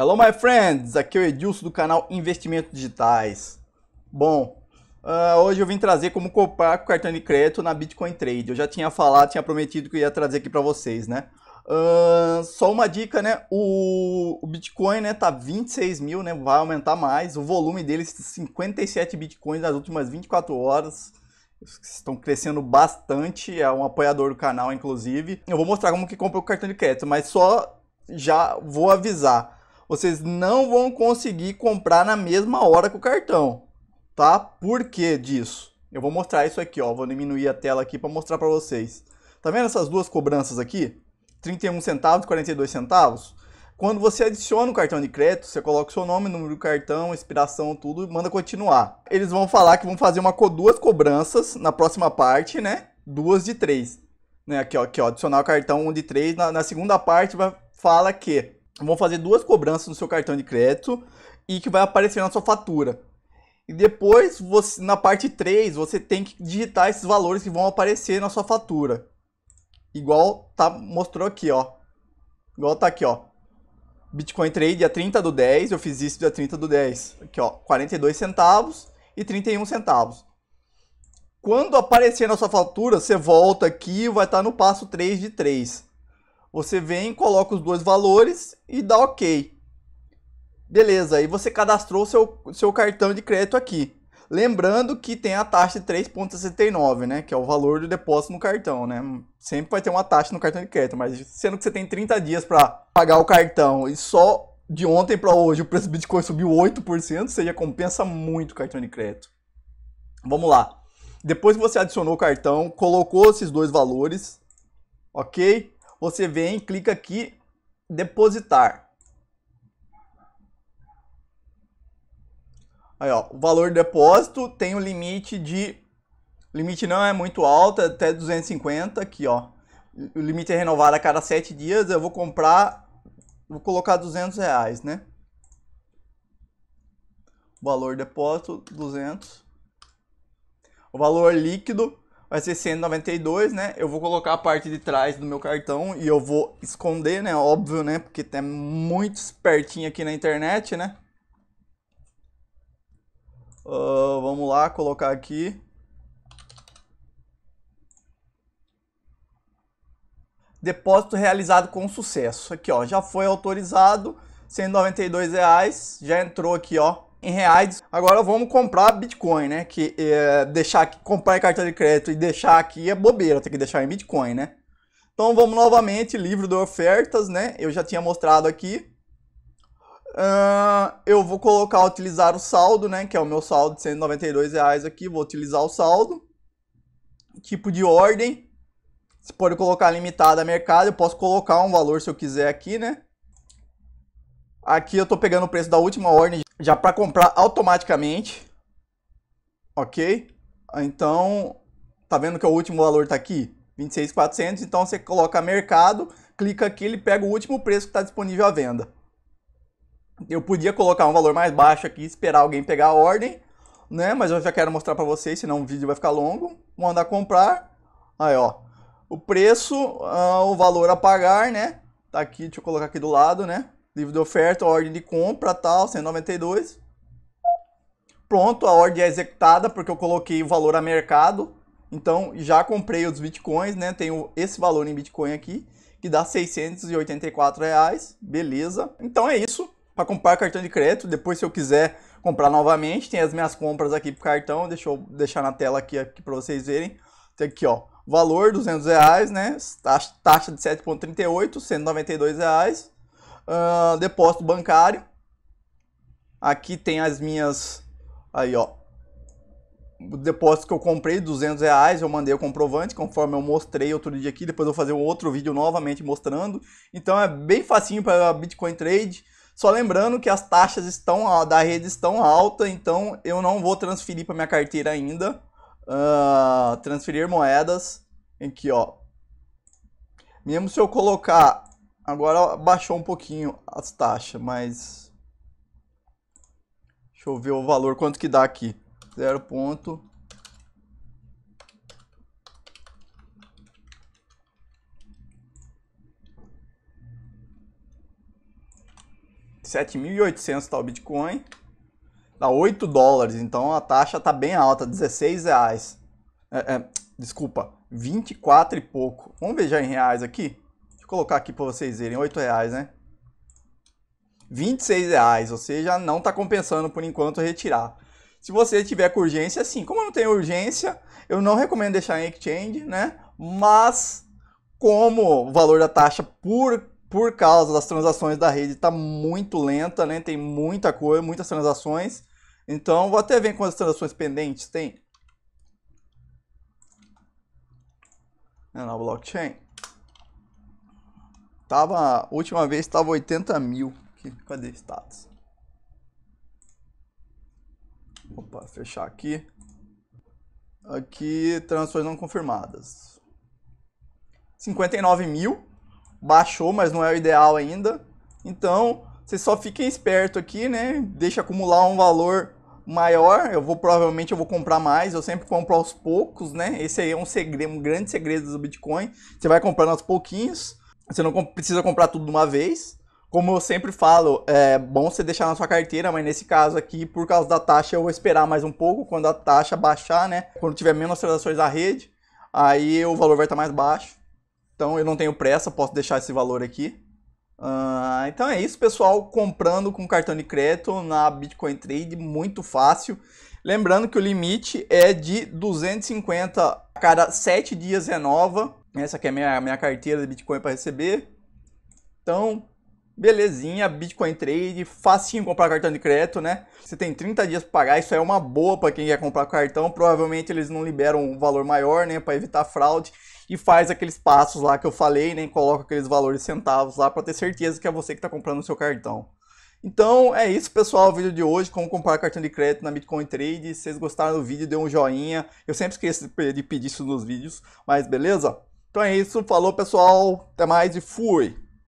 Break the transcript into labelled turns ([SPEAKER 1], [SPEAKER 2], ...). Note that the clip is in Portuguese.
[SPEAKER 1] Hello, my friends! Aqui é o Edilson do canal Investimentos Digitais. Bom, uh, hoje eu vim trazer como comprar com cartão de crédito na Bitcoin Trade. Eu já tinha falado, tinha prometido que ia trazer aqui para vocês, né? Uh, só uma dica, né? O, o, Bitcoin né, tá 26 mil, né? Vai aumentar mais. O volume dele, 57 é Bitcoins nas últimas 24 horas estão crescendo bastante, é um apoiador do canal, inclusive. Eu vou mostrar como que compra o cartão de crédito, mas só já vou avisar vocês não vão conseguir comprar na mesma hora com o cartão, tá? Por que disso? Eu vou mostrar isso aqui, ó, vou diminuir a tela aqui para mostrar para vocês. Tá vendo essas duas cobranças aqui? 31 centavos e 42 centavos? Quando você adiciona o cartão de crédito, você coloca o seu nome, número do cartão, expiração, tudo, e manda continuar. Eles vão falar que vão fazer uma, duas cobranças na próxima parte, né? Duas de três. Né? Aqui, ó, aqui, ó adicionar o cartão um de três. Na, na segunda parte vai, fala que vão fazer duas cobranças no seu cartão de crédito e que vai aparecer na sua fatura. E depois, você, na parte 3, você tem que digitar esses valores que vão aparecer na sua fatura. Igual tá mostrou aqui, ó. Igual tá aqui, ó. Bitcoin Trade dia 30 do 10, eu fiz isso dia 30 do 10. Aqui, ó, 42 centavos e 31 centavos. Quando aparecer na sua fatura, você volta aqui, e vai estar tá no passo 3 de 3. Você vem, coloca os dois valores e dá OK. Beleza, aí você cadastrou seu, seu cartão de crédito aqui. Lembrando que tem a taxa de 3,69, né? Que é o valor do depósito no cartão, né? Sempre vai ter uma taxa no cartão de crédito, mas sendo que você tem 30 dias para pagar o cartão e só de ontem para hoje o preço do Bitcoin subiu 8%, você já compensa muito o cartão de crédito. Vamos lá. Depois que você adicionou o cartão, colocou esses dois valores, ok? Você vem, clica aqui, depositar. Aí, ó, o valor de depósito tem um limite de... O limite não é muito alto, é até 250 aqui, ó. O limite é renovado a cada 7 dias. Eu vou comprar... Vou colocar 200 reais, né? Valor depósito, 200. O valor líquido vai ser 192, né? Eu vou colocar a parte de trás do meu cartão e eu vou esconder, né? Óbvio, né? Porque tem muito espertinho aqui na internet, né? Uh, vamos lá, colocar aqui. Depósito realizado com sucesso. Aqui, ó, já foi autorizado, R$ 192, reais, já entrou aqui, ó, em reais. Agora vamos comprar Bitcoin, né? Que é, deixar aqui, comprar em cartão de crédito e deixar aqui é bobeira, tem que deixar em Bitcoin, né? Então vamos novamente, livro de ofertas, né? Eu já tinha mostrado aqui. Uh, eu vou colocar, utilizar o saldo, né? Que é o meu saldo de 192 reais aqui. Vou utilizar o saldo. Tipo de ordem. Você pode colocar limitada a mercado. Eu posso colocar um valor se eu quiser aqui, né? Aqui eu tô pegando o preço da última ordem já para comprar automaticamente, ok? Então, tá vendo que o último valor está aqui? 26.400, então você coloca mercado, clica aqui, ele pega o último preço que está disponível à venda. Eu podia colocar um valor mais baixo aqui, esperar alguém pegar a ordem, né? Mas eu já quero mostrar para vocês, senão o vídeo vai ficar longo. Mandar comprar, aí ó, o preço, uh, o valor a pagar, né? Tá aqui, deixa eu colocar aqui do lado, né? Livro de oferta, ordem de compra, tal, 192. Pronto, a ordem é executada porque eu coloquei o valor a mercado. Então, já comprei os bitcoins, né? Tenho esse valor em bitcoin aqui, que dá 684 reais. Beleza. Então é isso. Para comprar cartão de crédito, depois se eu quiser comprar novamente, tem as minhas compras aqui para cartão. Deixa eu deixar na tela aqui, aqui para vocês verem. Tem aqui, ó. Valor, 200 reais, né? Taxa de 7,38, 192 reais uh, depósito bancário. Aqui tem as minhas, aí ó, o depósito que eu comprei, 200 reais, eu mandei o comprovante, conforme eu mostrei outro dia aqui, depois eu vou fazer um outro vídeo novamente mostrando. Então é bem facinho para a Bitcoin Trade, só lembrando que as taxas estão da rede estão alta, então eu não vou transferir para minha carteira ainda, uh, transferir moedas, aqui ó. Mesmo se eu colocar Agora baixou um pouquinho as taxas, mas deixa eu ver o valor, quanto que dá aqui. 0. 7.800 tá o Bitcoin. Dá 8 dólares, então a taxa tá bem alta, 16 reais. É, é, desculpa, 24 e pouco. Vamos ver já em reais aqui? colocar aqui para vocês verem, 8 reais, né? 26 reais, ou seja, não está compensando por enquanto retirar. Se você tiver com urgência, sim. Como não tem urgência, eu não recomendo deixar em exchange, né? Mas como o valor da taxa por, por causa das transações da rede está muito lenta, né? Tem muita coisa, muitas transações. Então, vou até ver quantas transações pendentes tem. na blockchain. Tava. Última vez tava 80 mil. Cadê status? Opa, fechar aqui. Aqui, transações não confirmadas. 59 mil. Baixou, mas não é o ideal ainda. Então, vocês só fiquem esperto aqui, né? Deixa acumular um valor maior. Eu vou provavelmente eu vou comprar mais. Eu sempre compro aos poucos, né? Esse aí é um segredo, um grande segredo do Bitcoin. Você vai comprando aos pouquinhos você não precisa comprar tudo de uma vez. Como eu sempre falo, é bom você deixar na sua carteira, mas nesse caso aqui, por causa da taxa, eu vou esperar mais um pouco. Quando a taxa baixar, né? Quando tiver menos transações na rede, aí o valor vai estar mais baixo. Então eu não tenho pressa, posso deixar esse valor aqui. Uh, então é isso, pessoal. Comprando com cartão de crédito na Bitcoin Trade, muito fácil. Lembrando que o limite é de 250 a cada 7 dias renova. É essa aqui é a minha, minha carteira de Bitcoin para receber. Então, belezinha, Bitcoin Trade, facinho comprar cartão de crédito, né? Você tem 30 dias para pagar, isso é uma boa para quem quer comprar cartão. Provavelmente eles não liberam um valor maior, né, para evitar fraude e faz aqueles passos lá que eu falei, né, coloca aqueles valores centavos lá para ter certeza que é você que está comprando o seu cartão. Então é isso pessoal, o vídeo de hoje, como comprar cartão de crédito na Bitcoin Trade. Se vocês gostaram do vídeo, dê um joinha. Eu sempre esqueço de pedir isso nos vídeos, mas beleza? Então é isso, falou pessoal, até mais e fui!